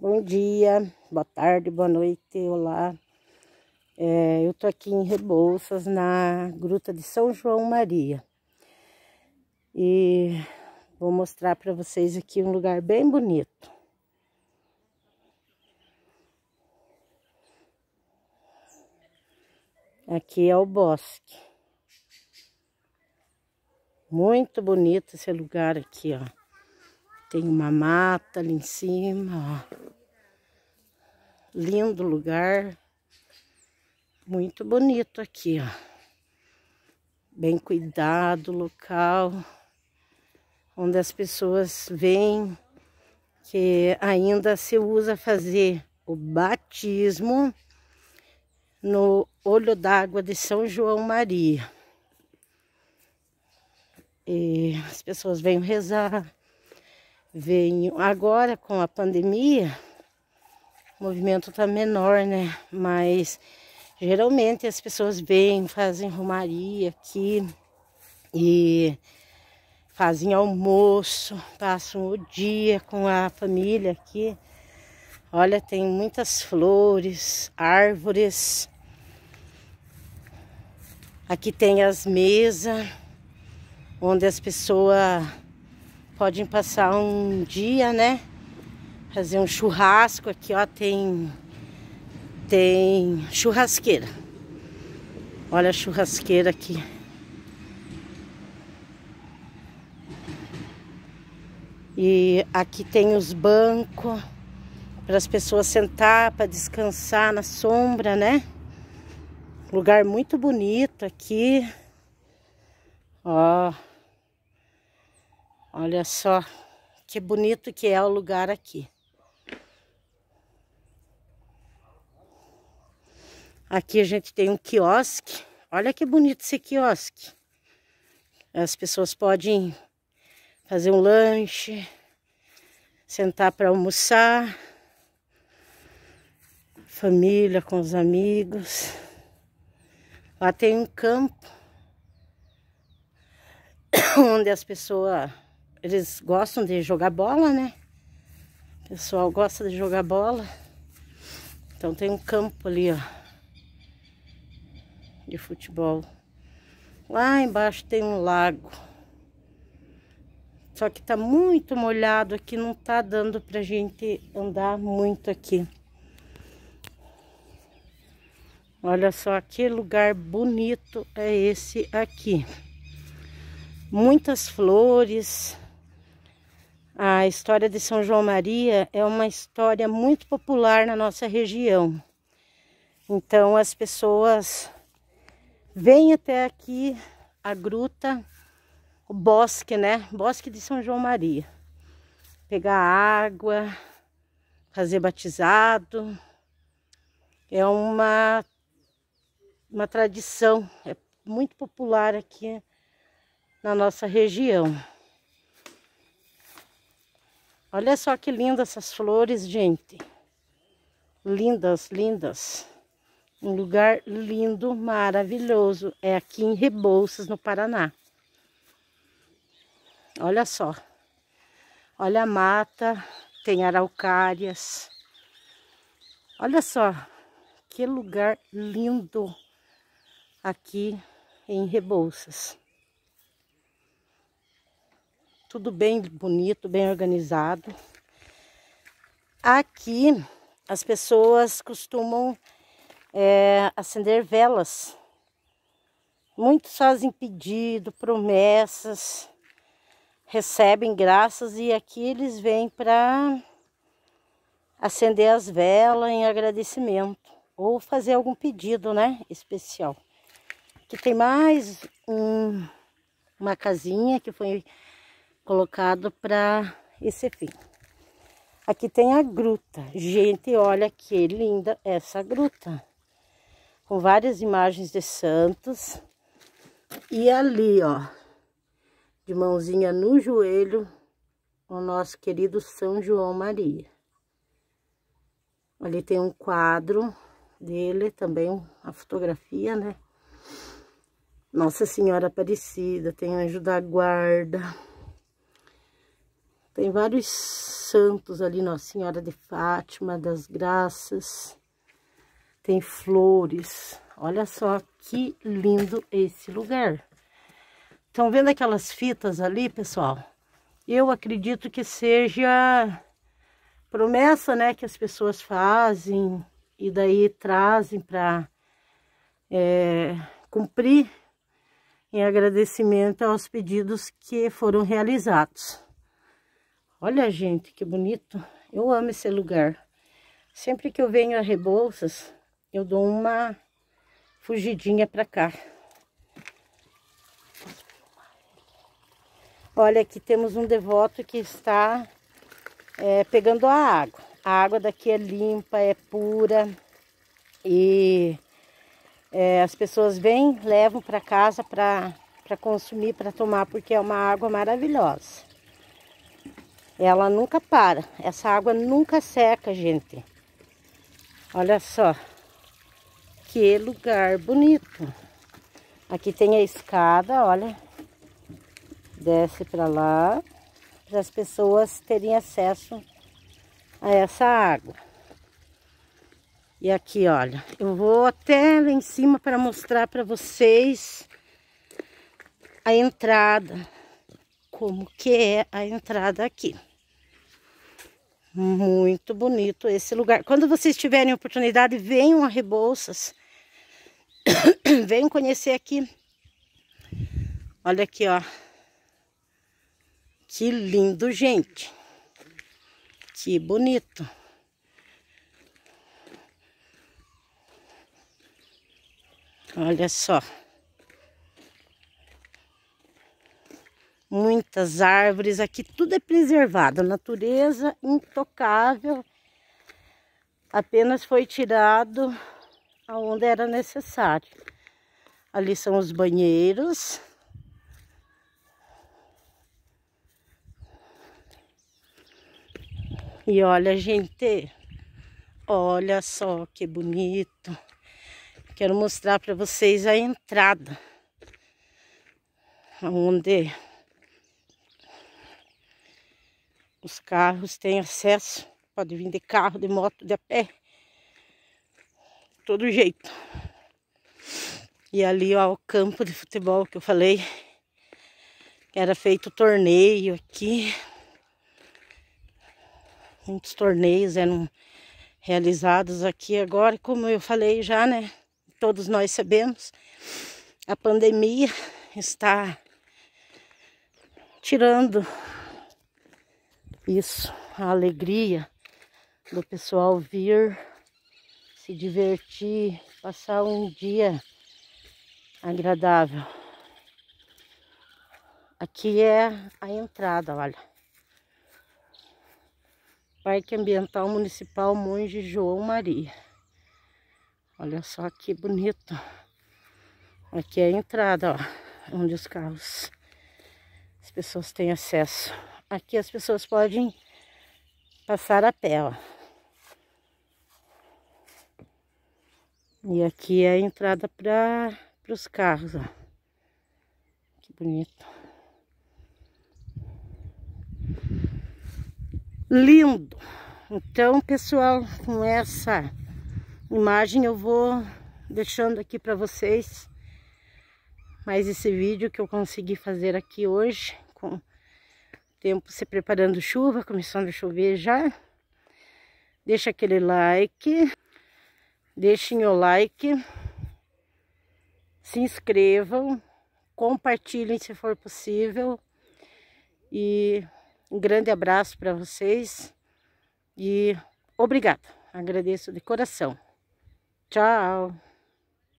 Bom dia, boa tarde, boa noite, olá. É, eu tô aqui em Rebouças, na Gruta de São João Maria. E vou mostrar para vocês aqui um lugar bem bonito. Aqui é o bosque. Muito bonito esse lugar aqui, ó. Tem uma mata ali em cima, ó. Lindo lugar. Muito bonito aqui, ó. Bem cuidado o local. Onde as pessoas vêm que ainda se usa fazer o batismo no olho d'água de São João Maria. E as pessoas vêm rezar, vêm agora com a pandemia, o movimento tá menor, né? Mas geralmente as pessoas vêm, fazem romaria aqui e fazem almoço, passam o dia com a família aqui. Olha, tem muitas flores, árvores. Aqui tem as mesas onde as pessoas podem passar um dia, né? fazer um churrasco aqui, ó, tem tem churrasqueira. Olha a churrasqueira aqui. E aqui tem os bancos para as pessoas sentar, para descansar na sombra, né? Lugar muito bonito aqui. Ó. Olha só que bonito que é o lugar aqui. Aqui a gente tem um quiosque. Olha que bonito esse quiosque. As pessoas podem fazer um lanche, sentar para almoçar. Família com os amigos. Lá tem um campo onde as pessoas eles gostam de jogar bola, né? O pessoal gosta de jogar bola. Então tem um campo ali, ó de futebol. Lá embaixo tem um lago. Só que tá muito molhado aqui, não tá dando pra gente andar muito aqui. Olha só que lugar bonito é esse aqui. Muitas flores. A história de São João Maria é uma história muito popular na nossa região. Então as pessoas Vem até aqui a gruta, o bosque, né? Bosque de São João Maria. Pegar água, fazer batizado. É uma, uma tradição, é muito popular aqui na nossa região. Olha só que lindas essas flores, gente. Lindas, lindas. Um lugar lindo, maravilhoso. É aqui em Rebouças, no Paraná. Olha só. Olha a mata, tem araucárias. Olha só, que lugar lindo aqui em Rebouças. Tudo bem bonito, bem organizado. Aqui as pessoas costumam é, acender velas. Muitos fazem pedido, promessas, recebem graças e aqui eles vêm para acender as velas em agradecimento ou fazer algum pedido, né, especial. Aqui tem mais um, uma casinha que foi colocado para esse fim. Aqui tem a gruta. Gente, olha que linda essa gruta com várias imagens de santos. E ali, ó, de mãozinha no joelho, o nosso querido São João Maria. Ali tem um quadro dele, também a fotografia, né? Nossa Senhora Aparecida, tem Anjo da Guarda. Tem vários santos ali, Nossa Senhora de Fátima, das Graças tem flores. Olha só que lindo esse lugar. Estão vendo aquelas fitas ali, pessoal? Eu acredito que seja promessa, né, que as pessoas fazem e daí trazem para é, cumprir em agradecimento aos pedidos que foram realizados. Olha, gente, que bonito. Eu amo esse lugar. Sempre que eu venho a Rebouças, eu dou uma fugidinha para cá. Olha, aqui temos um devoto que está é, pegando a água. A água daqui é limpa, é pura e é, as pessoas vêm, levam para casa para consumir, para tomar, porque é uma água maravilhosa. Ela nunca para, essa água nunca seca, gente. Olha só que lugar bonito. Aqui tem a escada, olha. Desce para lá, para as pessoas terem acesso a essa água. E aqui, olha, eu vou até lá em cima para mostrar para vocês a entrada. Como que é a entrada aqui. Muito bonito esse lugar. Quando vocês tiverem oportunidade, venham a Rebouças Vem conhecer aqui. Olha aqui, ó. Que lindo, gente. Que bonito. Olha só. Muitas árvores aqui, tudo é preservado, natureza intocável. Apenas foi tirado aonde era necessário. Ali são os banheiros. E olha, gente, olha só que bonito. Quero mostrar para vocês a entrada. Onde os carros têm acesso. Pode vir de carro, de moto, de a pé todo jeito. E ali, ó, o campo de futebol que eu falei. Era feito torneio aqui. Muitos torneios eram realizados aqui agora. como eu falei já, né? Todos nós sabemos, a pandemia está tirando isso, a alegria do pessoal vir se divertir, passar um dia agradável. Aqui é a entrada, olha. Parque Ambiental Municipal Monge João Maria. Olha só que bonito. Aqui é a entrada, ó, onde os carros, as pessoas têm acesso. Aqui as pessoas podem passar a pé, ó. E aqui é a entrada para os carros, ó. Que bonito. Lindo. Então, pessoal, com essa imagem eu vou deixando aqui para vocês mais esse vídeo que eu consegui fazer aqui hoje com o tempo se preparando chuva, começando a chover já. Deixa aquele like. Deixem o like, se inscrevam, compartilhem se for possível. E um grande abraço para vocês e obrigada. Agradeço de coração. Tchau.